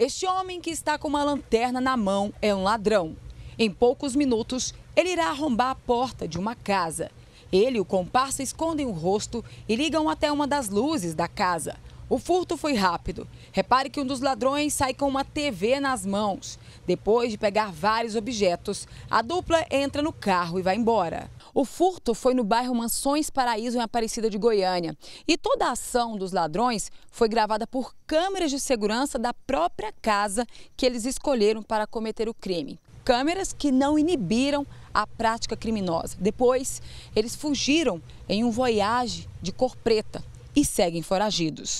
Este homem que está com uma lanterna na mão é um ladrão. Em poucos minutos, ele irá arrombar a porta de uma casa. Ele e o comparsa escondem o rosto e ligam até uma das luzes da casa. O furto foi rápido. Repare que um dos ladrões sai com uma TV nas mãos. Depois de pegar vários objetos, a dupla entra no carro e vai embora. O furto foi no bairro Mansões Paraíso, em Aparecida de Goiânia. E toda a ação dos ladrões foi gravada por câmeras de segurança da própria casa que eles escolheram para cometer o crime. Câmeras que não inibiram a prática criminosa. Depois, eles fugiram em um voyage de cor preta e seguem foragidos.